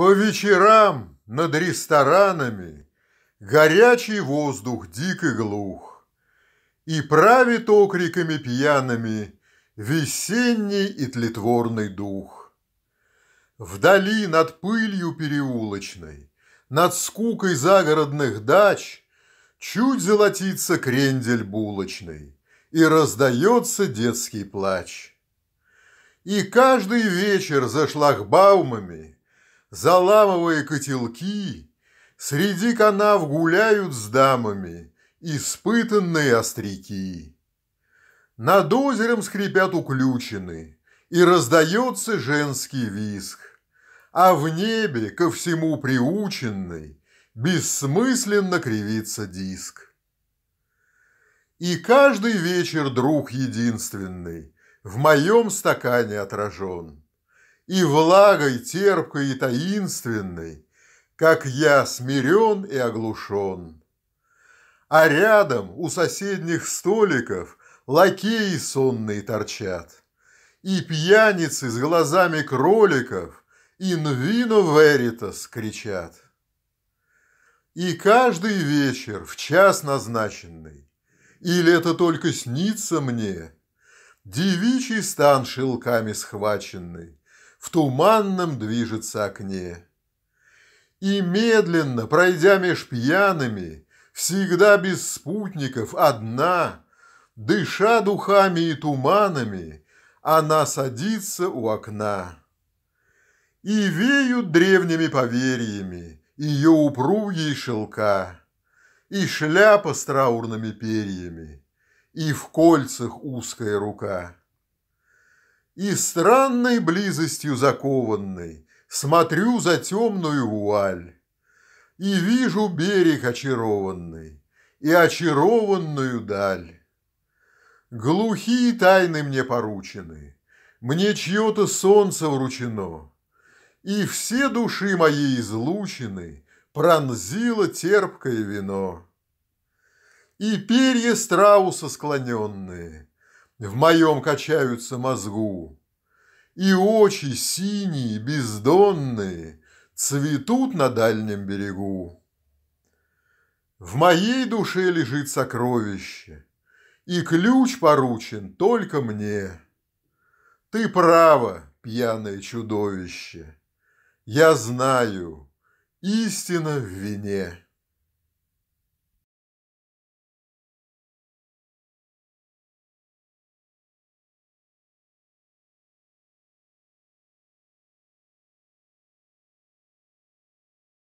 По вечерам над ресторанами Горячий воздух дик и глух, И правит окриками пьяными Весенний и тлетворный дух. Вдали над пылью переулочной, Над скукой загородных дач Чуть золотится крендель булочный, И раздается детский плач. И каждый вечер за шлагбаумами заламывая котелки, Среди канав гуляют с дамами испытанные остряки. Над озером скрипят уключены, и раздается женский виск, А в небе ко всему приученный бессмысленно кривится диск. И каждый вечер друг единственный в моем стакане отражен и влагой терпкой и таинственной, как я смирен и оглушен. А рядом у соседних столиков лакеи сонные торчат, и пьяницы с глазами кроликов «In vino veritas» кричат. И каждый вечер в час назначенный, или это только снится мне, девичий стан шелками схваченный, в туманном движется окне. И медленно, пройдя меж пьяными, всегда без спутников, одна, дыша духами и туманами, она садится у окна. И веют древними поверьями ее упругие шелка, и шляпа с траурными перьями, и в кольцах узкая рука и странной близостью закованной смотрю за темную вуаль и вижу берег очарованный и очарованную даль. Глухие тайны мне поручены, мне чье-то солнце вручено, и все души мои излучены пронзило терпкое вино. И перья страуса склоненные — в моем качаются мозгу. И очи синие, бездонные, цветут на дальнем берегу. В моей душе лежит сокровище, и ключ поручен только мне. Ты право, пьяное чудовище, я знаю, истина в вине.